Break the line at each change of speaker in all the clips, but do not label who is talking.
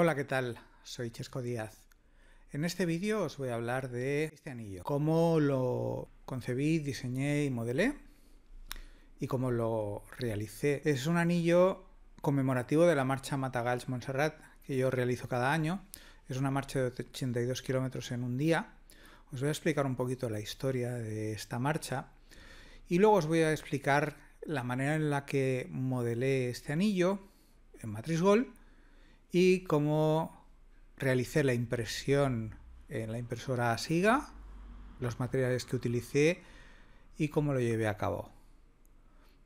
Hola, ¿qué tal? Soy Chesco Díaz. En este vídeo os voy a hablar de este anillo, cómo lo concebí, diseñé y modelé y cómo lo realicé. Es un anillo conmemorativo de la marcha matagals montserrat que yo realizo cada año. Es una marcha de 82 kilómetros en un día. Os voy a explicar un poquito la historia de esta marcha y luego os voy a explicar la manera en la que modelé este anillo en Matrix Gold y cómo realicé la impresión en la impresora Siga, los materiales que utilicé y cómo lo llevé a cabo.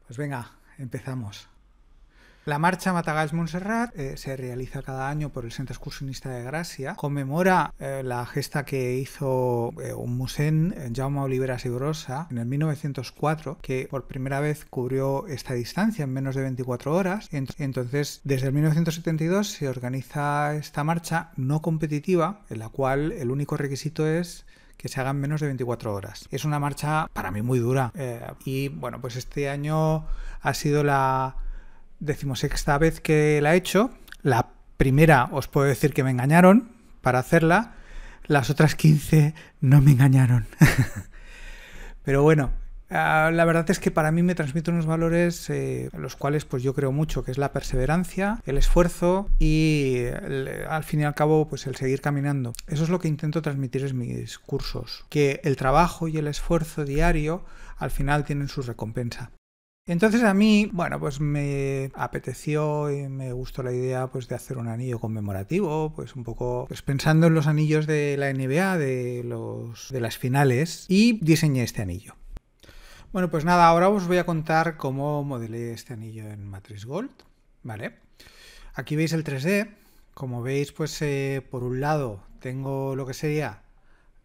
Pues venga, empezamos. La marcha Matagalls Montserrat eh, se realiza cada año por el Centro Excursionista de Gracia. Conmemora eh, la gesta que hizo eh, un musén, Jaume Olivera Sigurosa, en el 1904, que por primera vez cubrió esta distancia en menos de 24 horas. Entonces, desde el 1972 se organiza esta marcha no competitiva, en la cual el único requisito es que se hagan menos de 24 horas. Es una marcha para mí muy dura. y bueno, pues este año ha sido la decimosexta vez que la he hecho. La primera os puedo decir que me engañaron para hacerla. Las otras 15 no me engañaron. Pero bueno, ah, la verdad es que para mí me transmite unos valores eh, los cuales pues yo creo mucho, que es la perseverancia, el esfuerzo y al fin y al cabo pues el seguir caminando. Eso es lo que intento transmitir en mis cursos, que el trabajo y el esfuerzo diario al final tienen su recompensa. Entonces a mí, bueno, pues me apeteció y me gustó la idea pues, de hacer un anillo conmemorativo, pues un poco pues, pensando en los anillos de la NBA, de, los, de las finales, y diseñé este anillo. Bueno, pues nada, ahora os voy a contar cómo modelé este anillo en Matrix Gold, ¿vale? Aquí veis el 3D, como veis, pues eh, por un lado tengo lo que sería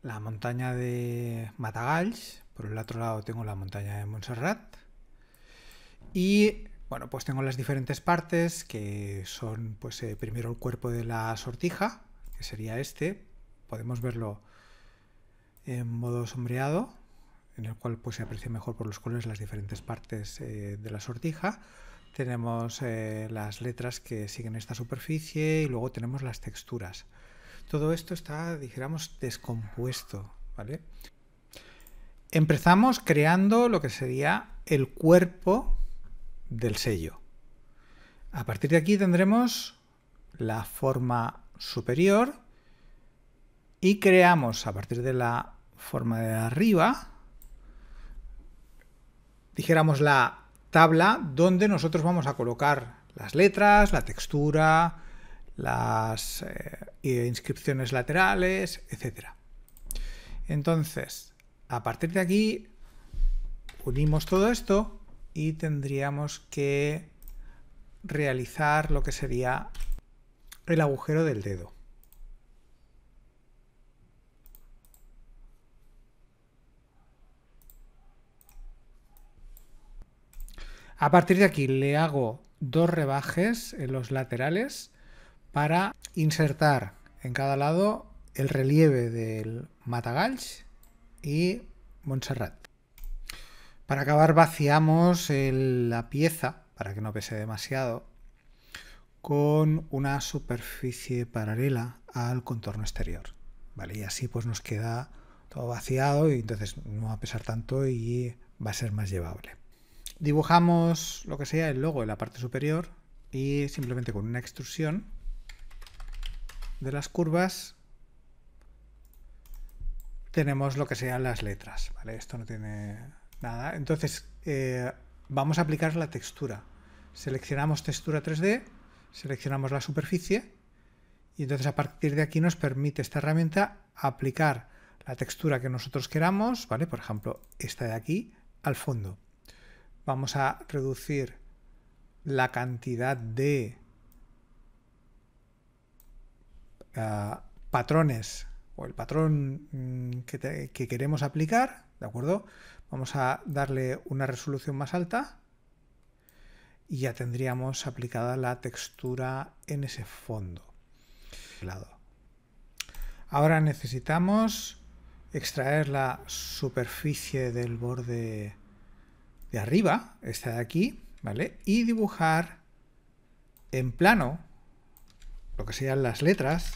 la montaña de Matagalls, por el otro lado tengo la montaña de Montserrat, y bueno, pues tengo las diferentes partes que son pues eh, primero el cuerpo de la sortija, que sería este, podemos verlo en modo sombreado, en el cual pues se aprecia mejor por los colores las diferentes partes eh, de la sortija. Tenemos eh, las letras que siguen esta superficie y luego tenemos las texturas. Todo esto está, dijéramos, descompuesto, ¿vale? Empezamos creando lo que sería el cuerpo del sello. A partir de aquí tendremos la forma superior y creamos a partir de la forma de arriba, dijéramos la tabla donde nosotros vamos a colocar las letras, la textura, las eh, inscripciones laterales, etc. Entonces, a partir de aquí, unimos todo esto y tendríamos que realizar lo que sería el agujero del dedo. A partir de aquí le hago dos rebajes en los laterales para insertar en cada lado el relieve del Matagalch y Montserrat. Para acabar vaciamos la pieza, para que no pese demasiado, con una superficie paralela al contorno exterior. ¿vale? Y así pues nos queda todo vaciado y entonces no va a pesar tanto y va a ser más llevable. Dibujamos lo que sea el logo en la parte superior y simplemente con una extrusión de las curvas tenemos lo que sean las letras. Esto no tiene entonces eh, vamos a aplicar la textura. Seleccionamos textura 3D, seleccionamos la superficie y entonces a partir de aquí nos permite esta herramienta aplicar la textura que nosotros queramos, ¿vale? Por ejemplo, esta de aquí al fondo. Vamos a reducir la cantidad de ah, patrones o el patrón mm, que, queremos aplicar, ¿de acuerdo? Vamos a darle una resolución más alta y ya tendríamos aplicada la textura en ese fondo. Ahora necesitamos extraer la superficie del borde de arriba, esta de aquí, ¿vale? Y dibujar en plano lo que serían las letras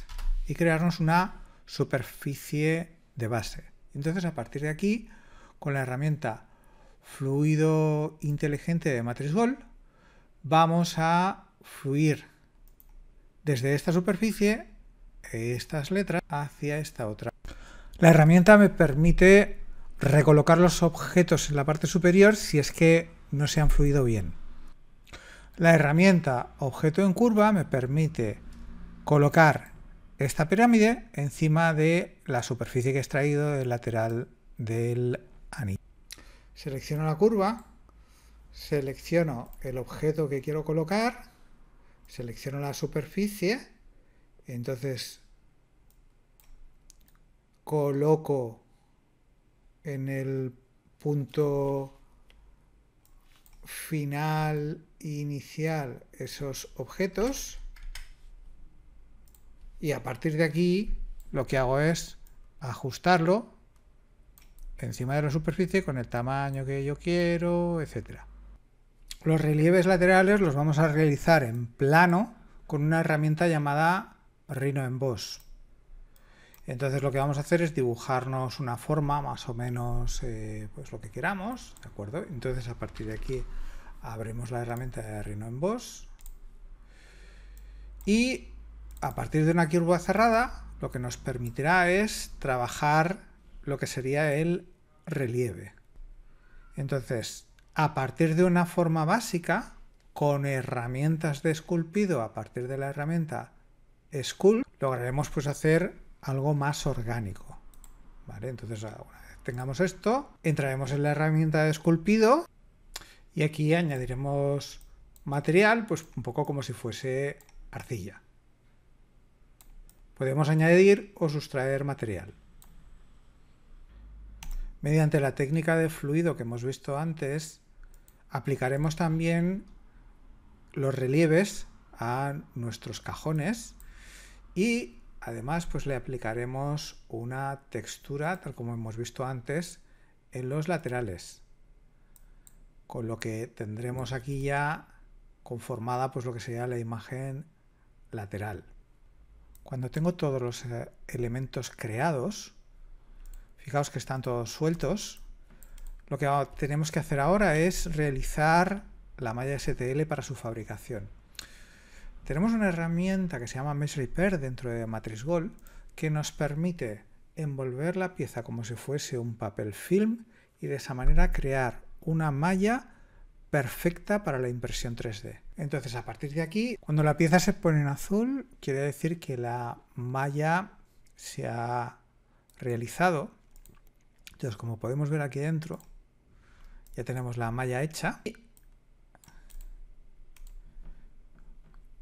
y crearnos una superficie de base. Entonces, a partir de aquí, con la herramienta fluido inteligente de Matrix Gold, vamos a fluir desde esta superficie, estas letras, hacia esta otra. La herramienta me permite recolocar los objetos en la parte superior si es que no se han fluido bien. La herramienta objeto en curva me permite colocar esta pirámide encima de la superficie que he extraído del lateral del anillo. Selecciono la curva, selecciono el objeto que quiero colocar, selecciono la superficie, entonces coloco en el punto final inicial esos objetos y a partir de aquí lo que hago es ajustarlo encima de la superficie con el tamaño que yo quiero, etcétera. Los relieves laterales los vamos a realizar en plano con una herramienta llamada Rhino Emboss. Entonces lo que vamos a hacer es dibujarnos una forma más o menos eh, pues lo que queramos, ¿de acuerdo? Entonces a partir de aquí abrimos la herramienta de Rhino Emboss y a partir de una curva cerrada, lo que nos permitirá es trabajar lo que sería el relieve. Entonces, a partir de una forma básica, con herramientas de esculpido, a partir de la herramienta Sculpt, lograremos pues hacer algo más orgánico. ¿Vale? Entonces, ah, una vez tengamos esto, entraremos en la herramienta de esculpido y aquí añadiremos material, pues un poco como si fuese arcilla. Podemos añadir o sustraer material. Mediante la técnica de fluido que hemos visto antes, aplicaremos también los relieves a nuestros cajones y además pues le aplicaremos una textura tal como hemos visto antes en los laterales con lo que tendremos aquí ya conformada pues lo que sería la imagen lateral cuando tengo todos los eh, elementos creados, fijaos que están todos sueltos, lo que tenemos que hacer ahora es realizar la malla STL para su fabricación. Tenemos una herramienta que se llama Mesh Repair dentro de Matrix Gold que nos permite envolver la pieza como si fuese un papel film y de esa manera crear una malla perfecta para la impresión 3D. Entonces, a partir de aquí, cuando la pieza se pone en azul, quiere decir que la malla se ha realizado. Entonces, como podemos ver aquí dentro, ya tenemos la malla hecha.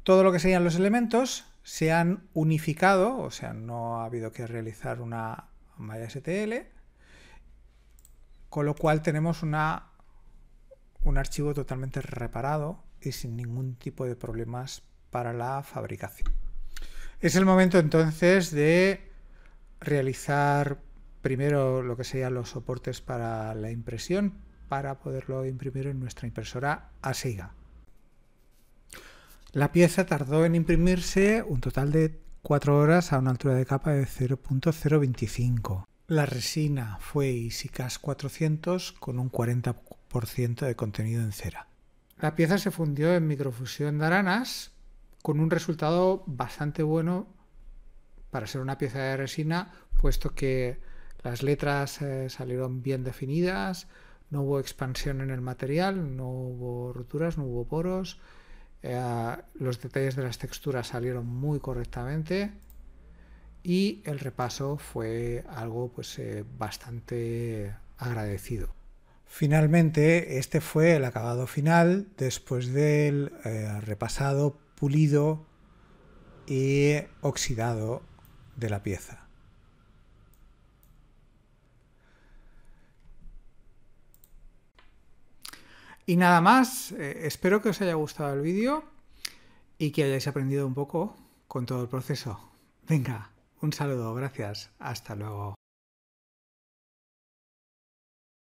Todo lo que serían los elementos se han unificado, o sea, no ha habido que realizar una malla STL, con lo cual tenemos una, un archivo totalmente reparado y sin ningún tipo de problemas para la fabricación. Es el momento entonces de realizar primero lo que serían los soportes para la impresión para poderlo imprimir en nuestra impresora ASIGA. La pieza tardó en imprimirse un total de 4 horas a una altura de capa de 0.025. La resina fue Isicas 400 con un 40% de contenido en cera. La pieza se fundió en microfusión de aranas con un resultado bastante bueno para ser una pieza de resina, puesto que las letras eh, salieron bien definidas, no hubo expansión en el material, no hubo roturas, no hubo poros, eh, los detalles de las texturas salieron muy correctamente y el repaso fue algo pues, eh, bastante agradecido. Finalmente, este fue el acabado final después del eh, repasado, pulido y oxidado de la pieza. Y nada más, eh, espero que os haya gustado el vídeo y que hayáis aprendido un poco con todo el proceso. Venga, un saludo, gracias, hasta luego.